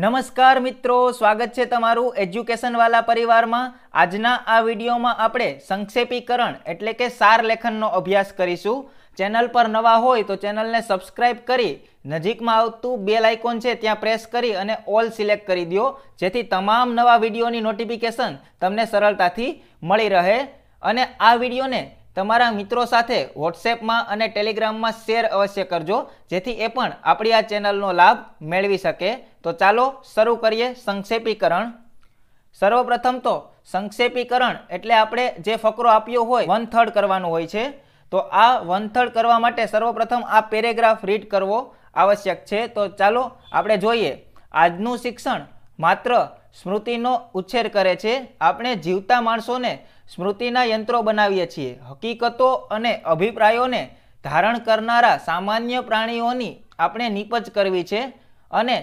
નમસ્કાર મિત્રો સ્વાગત છે તમારું એજ્યુકેશનવાલા પરિવારમાં આજના આ વિડીયોમાં આપણે સંક્ષેપીકરણ એટલે કે સાર લેખનનો અભ્યાસ કરીશું ચેનલ પર નવા હોય તો ચેનલને સબસ્ક્રાઇબ કરી નજીકમાં આવતું બેલ આઇકોન છે ત્યાં પ્રેસ કરી અને ઓલ સિલેક્ટ કરી દો જેથી તમામ નવા વિડીયોની નોટિફિકેશન તમને સરળતાથી મળી રહે અને આ વિડીયોને તમારા મિત્રો સાથે વોટ્સએપમાં અને ટેલિગ્રામમાં શેર અવશ્ય કરજો જેથી એ પણ આપણી આ ચેનલનો લાભ મેળવી શકે તો ચાલો શરૂ કરીએ સંક્ષેપીકરણ સર્વપ્રથમ તો સંક્ષેપીકરણ એટલે આપણે જે ફકરો આપ્યો હોય વન થર્ડ કરવાનો હોય છે તો આ વન થર્ડ કરવા માટે સર્વપ્રથમ આ પેરેગ્રાફ રીડ કરવો આવશ્યક છે તો ચાલો આપણે જોઈએ આજનું શિક્ષણ માત્ર સ્મૃતિનો ઉછેર કરે છે આપણે જીવતા માણસોને સ્મૃતિના યંત્રો બનાવીએ છીએ હકીકતો અને અભિપ્રાયોને ધારણ કરનારા સામાન્ય પ્રાણીઓની આપણે નીપજ કરવી છે અને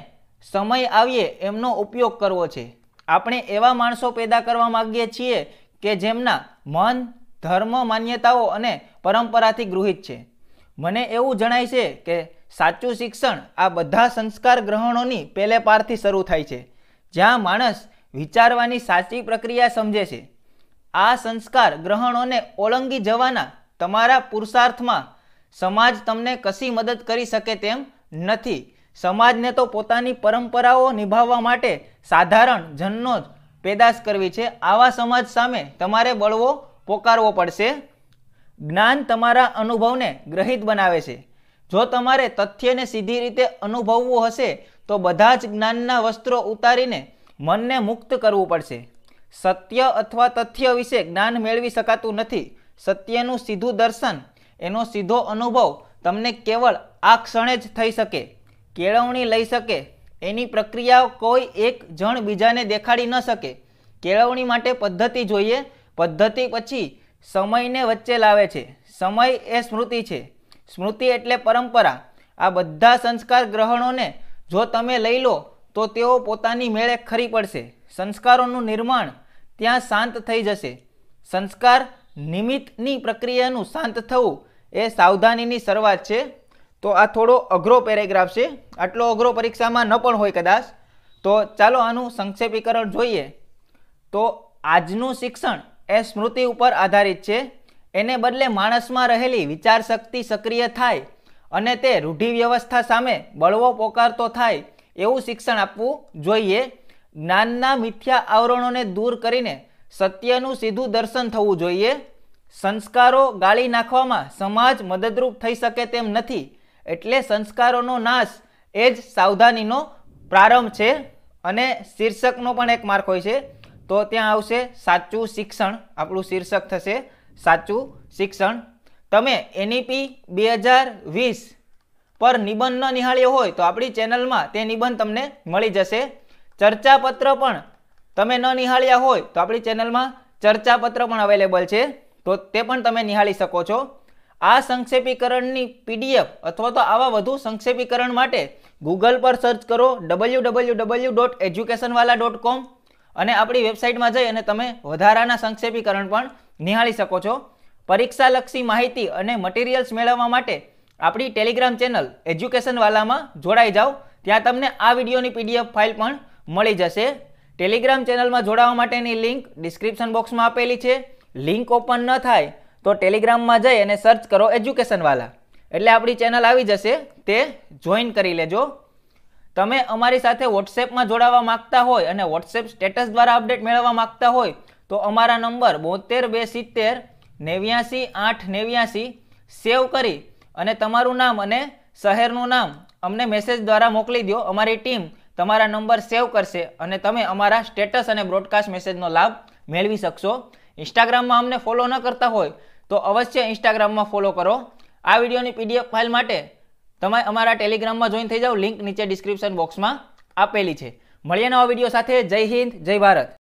સમય આવીએ એમનો ઉપયોગ કરવો છે આપણે એવા માણસો પેદા કરવા માગીએ છીએ કે જેમના મન ધર્મ માન્યતાઓ અને પરંપરાથી ગૃહિત છે મને એવું જણાય છે કે સાચું શિક્ષણ આ બધા સંસ્કાર ગ્રહણોની પહેલે પારથી શરૂ થાય છે જ્યાં માણસ વિચારવાની સાચી પ્રક્રિયા સમજે છે આ સંસ્કાર ગ્રહણોને ઓળંગી જવાના તમારા પુરુષાર્થમાં સમાજ તમને કશી મદદ કરી શકે તેમ નથી સમાજને તો પોતાની પરંપરાઓ નિભાવવા માટે સાધારણ જનનો જ પેદાશ કરવી છે આવા સમાજ સામે તમારે બળવો પોકારવો પડશે જ્ઞાન તમારા અનુભવને ગ્રહિત બનાવે છે જો તમારે તથ્યને સીધી રીતે અનુભવવું હશે તો બધા જ જ્ઞાનના વસ્ત્રો ઉતારીને મનને મુક્ત કરવું પડશે સત્ય અથવા તથ્ય વિશે જ્ઞાન મેળવી શકાતું નથી સત્યનું સીધું દર્શન એનો સીધો અનુભવ તમને કેવળ આ ક્ષણે જ થઈ શકે કેળવણી લઈ શકે એની પ્રક્રિયાઓ કોઈ એક જણ બીજાને દેખાડી ન શકે કેળવણી માટે પદ્ધતિ જોઈએ પદ્ધતિ પછી સમયને વચ્ચે લાવે છે સમય એ સ્મૃતિ છે સ્મૃતિ એટલે પરંપરા આ બધા સંસ્કાર ગ્રહણોને જો તમે લઈ લો તો તેઓ પોતાની મેળે ખરી પડશે સંસ્કારોનું નિર્માણ ત્યાં શાંત થઈ જશે સંસ્કાર નિમિત્તની પ્રક્રિયાનું શાંત થવું એ સાવધાનીની શરૂઆત છે તો આ થોડો અઘરો પેરેગ્રાફ છે આટલો અઘરો પરીક્ષામાં ન પણ હોય કદાચ તો ચાલો આનું સંક્ષેપીકરણ જોઈએ તો આજનું શિક્ષણ એ સ્મૃતિ ઉપર આધારિત છે એને બદલે માણસમાં રહેલી વિચાર શક્તિ સક્રિય થાય અને તે રૂઢિ વ્યવસ્થા સામે બળવો પોકારતો થાય એવું શિક્ષણ આપવું જોઈએ જ્ઞાનના મિથ્યા આવરણોને દૂર કરીને સત્યનું સીધું દર્શન થવું જોઈએ સંસ્કારો ગાળી નાખવામાં સમાજ મદદરૂપ થઈ શકે તેમ નથી એટલે સંસ્કારોનો નાશ એ જ સાવધાનીનો પ્રારંભ છે અને શીર્ષકનો પણ એક માર્ક હોય છે તો ત્યાં આવશે સાચું શિક્ષણ આપણું શીર્ષક થશે સાચું શિક્ષણ તમે એનઈપી e બે હજાર વીસ પર નિબંધ ન નિહાળ્યો હોય તો આપણી ચેનલમાં તે નિબંધ તમને મળી જશે ચર્ચાપત્ર પણ તમે ન નિહાળ્યા હોય તો આપણી ચેનલમાં ચર્ચાપત્ર પણ અવેલેબલ છે તો તે પણ તમે નિહાળી શકો છો આ સંક્ષેપીકરણની પીડીએફ અથવા તો આવા વધુ સંક્ષેપીકરણ માટે ગૂગલ પર સર્ચ કરો ડબલ્યુ ડબલ્યુ ડબલ્યુ ડોટ એજ્યુકેશનવાલા ડોટ કોમ અને આપણી વેબસાઇટમાં જઈ અને તમે વધારાના સંક્ષેપીકરણ પણ નિહાળી શકો છો પરીક્ષાલક્ષી માહિતી અને મટીરિયલ્સ મેળવવા માટે આપણી ટેલિગ્રામ ચેનલ એજ્યુકેશનવાલામાં જોડાઈ જાઓ ત્યાં તમને આ વિડીયોની પીડીએફ ફાઇલ પણ મળી જશે ટેલિગ્રામ ચેનલમાં જોડાવા માટેની લિંક ડિસ્ક્રિપ્શન બોક્સમાં આપેલી છે લિંક ઓપન ન થાય તો ટેલિગ્રામમાં જઈ અને સર્ચ કરો એજ્યુકેશનવાલા એટલે આપણી ચેનલ આવી જશે તે જોઈન કરી લેજો તમે અમારી સાથે વોટ્સએપમાં જોડાવા માંગતા હોય અને વોટ્સએપ સ્ટેટસ દ્વારા અપડેટ મેળવવા માગતા હોય તો અમારા નંબર બોતેર બે સિત્તેર નેવ્યાસી આઠ નેવ્યાસી સેવ કરી અને તમારું નામ અને શહેરનું નામ અમને મેસેજ દ્વારા મોકલી દો અમારી ટીમ તમારા નંબર સેવ કરશે અને તમે અમારા સ્ટેટસ અને બ્રોડકાસ્ટ મેસેજનો લાભ મેળવી શકશો ઇન્સ્ટાગ્રામમાં અમને ફોલો ન કરતા હોય તો અવશ્ય ઇન્સ્ટાગ્રામમાં ફોલો કરો આ વિડીયોની પીડીએફ ફાઇલ માટે તમે અમારા ટેલિગ્રામમાં જોઈન થઈ જાઓ લિંક નીચે ડિસ્ક્રિપ્શન બોક્સમાં આપેલી છે મળીએ નવા વિડીયો સાથે જય હિન્દ જય ભારત